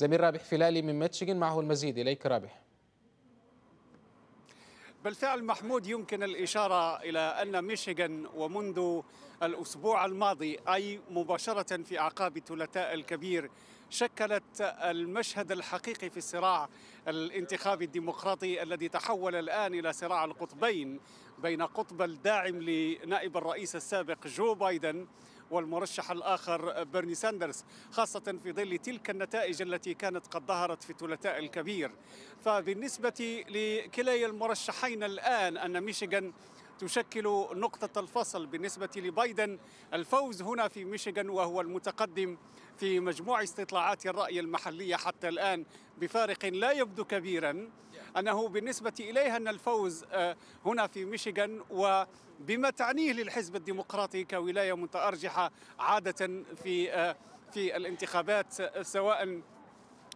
زميل رابح فلالي من ميتشيغن معه المزيد إليك رابح بالفعل محمود يمكن الإشارة إلى أن ميشيغان ومنذ الأسبوع الماضي أي مباشرة في أعقاب الثلاثاء الكبير شكلت المشهد الحقيقي في الصراع الانتخابي الديمقراطي الذي تحول الآن إلى صراع القطبين بين قطب الداعم لنائب الرئيس السابق جو بايدن والمرشح الآخر بيرني ساندرز خاصة في ظل تلك النتائج التي كانت قد ظهرت في الثلاثاء الكبير فبالنسبة لكلي المرشحين الآن أن ميشيغان تشكل نقطة الفصل بالنسبة لبايدن الفوز هنا في ميشيغان وهو المتقدم في مجموع استطلاعات الرأي المحلية حتى الآن بفارق لا يبدو كبيرا أنه بالنسبة إليها أن الفوز آه، هنا في ميشيغان وبما تعنيه للحزب الديمقراطي كولاية متأرجحة عادة في آه، في الانتخابات آه، سواء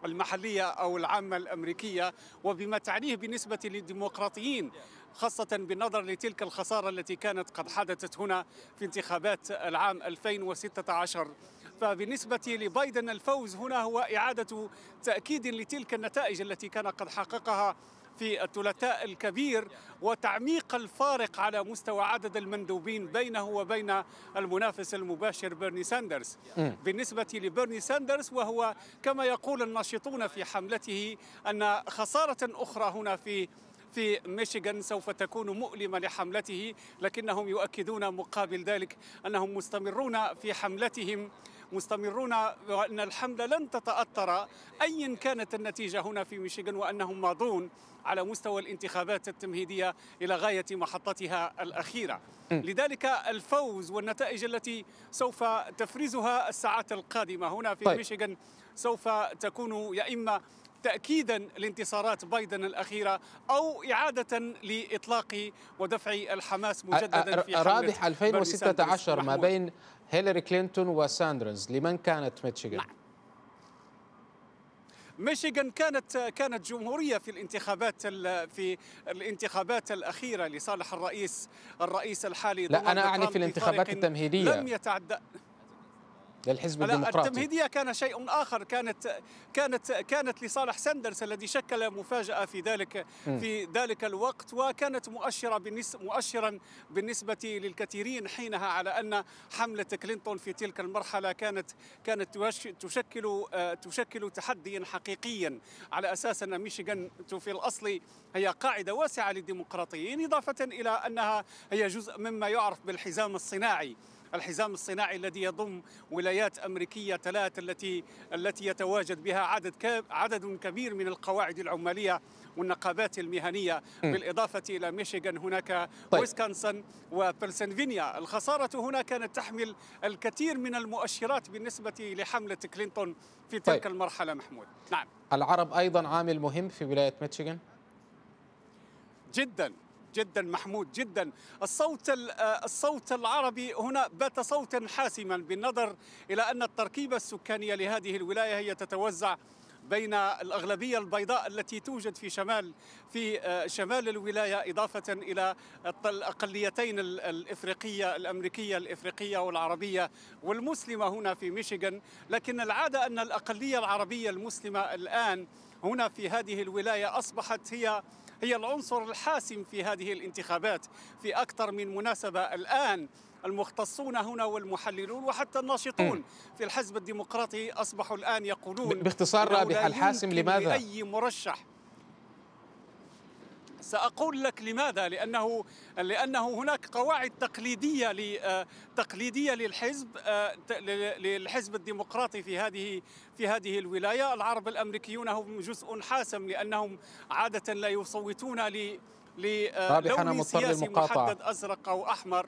المحلية أو العامة الأمريكية وبما تعنيه بالنسبة للديمقراطيين خاصة بالنظر لتلك الخسارة التي كانت قد حدثت هنا في انتخابات العام 2016 فبالنسبة لبايدن الفوز هنا هو إعادة تأكيد لتلك النتائج التي كان قد حققها في الثلاثاء الكبير وتعميق الفارق على مستوى عدد المندوبين بينه وبين المنافس المباشر بيرني ساندرز بالنسبة لبيرني ساندرز وهو كما يقول الناشطون في حملته أن خسارة أخرى هنا في في ميشيغان سوف تكون مؤلمة لحملته لكنهم يؤكدون مقابل ذلك أنهم مستمرون في حملتهم مستمرون وأن الحملة لن تتأثر أيا كانت النتيجة هنا في ميشيغان وأنهم ماضون على مستوى الانتخابات التمهيدية إلى غاية محطتها الأخيرة لذلك الفوز والنتائج التي سوف تفرزها الساعات القادمة هنا في طيب. ميشيغان سوف تكون يا إما تأكيدا لانتصارات بايدن الأخيرة أو إعادة لإطلاق ودفع الحماس مجددا في حملة رابح 2016 ما بين هيلاري كلينتون وساندرز لمن كانت ميتشيغان؟ نعم. ميشيغان كانت كانت جمهوريه في الانتخابات في الانتخابات الاخيره لصالح الرئيس الرئيس الحالي لا انا اعني في الانتخابات التمهيديه لم يتعدى للحزب الديمقراطي التمهيدية كان شيء آخر كانت كانت كانت لصالح ساندرز الذي شكل مفاجأة في ذلك في ذلك الوقت وكانت مؤشرة بالنسبة مؤشرا بالنسبة للكثيرين حينها على أن حملة كلينتون في تلك المرحلة كانت كانت تشكل آه، تشكل تحديا حقيقيا على أساس أن ميشيغان في الأصل هي قاعدة واسعة للديمقراطيين إضافة إلى أنها هي جزء مما يعرف بالحزام الصناعي الحزام الصناعي الذي يضم ولايات أمريكية ثلاث التي التي يتواجد بها عدد عدد كبير من القواعد العمالية والنقابات المهنية م. بالإضافة إلى ميشيغان هناك طيب. ويسكنسن وبنسلفانيا الخسارة هنا كانت تحمل الكثير من المؤشرات بالنسبة لحملة كلينتون في تلك طيب. المرحلة محمود نعم العرب أيضا عامل مهم في ولاية ميشيغان جدا جدا محمود جدا الصوت آه، الصوت العربي هنا بات صوتا حاسما بالنظر الى ان التركيبه السكانيه لهذه الولايه هي تتوزع بين الأغلبية البيضاء التي توجد في شمال في آه، شمال الولاية إضافة إلى الأقليتين الإفريقية الأمريكية الإفريقية والعربية والمسلمة هنا في ميشيغان لكن العادة أن الأقلية العربية المسلمة الآن هنا في هذه الولاية أصبحت هي هي العنصر الحاسم في هذه الانتخابات في أكثر من مناسبة الآن المختصون هنا والمحللون وحتى الناشطون في الحزب الديمقراطي أصبحوا الآن يقولون باختصار رابح الحاسم لماذا؟ أي مرشح سأقول لك لماذا لأنه لأنه هناك قواعد تقليدية آه، تقليدية للحزب آه، للحزب الديمقراطي في هذه في هذه الولاية العرب الأمريكيون هم جزء حاسم لأنهم عادة لا يصوتون ل آه، لون سياسي محدد أزرق أو أحمر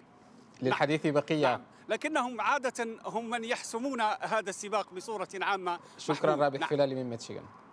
للحديث بقية نعم. لكنهم عادة هم من يحسمون هذا السباق بصورة عامة شكرا رابح نعم. فيلالي من ميتشيغان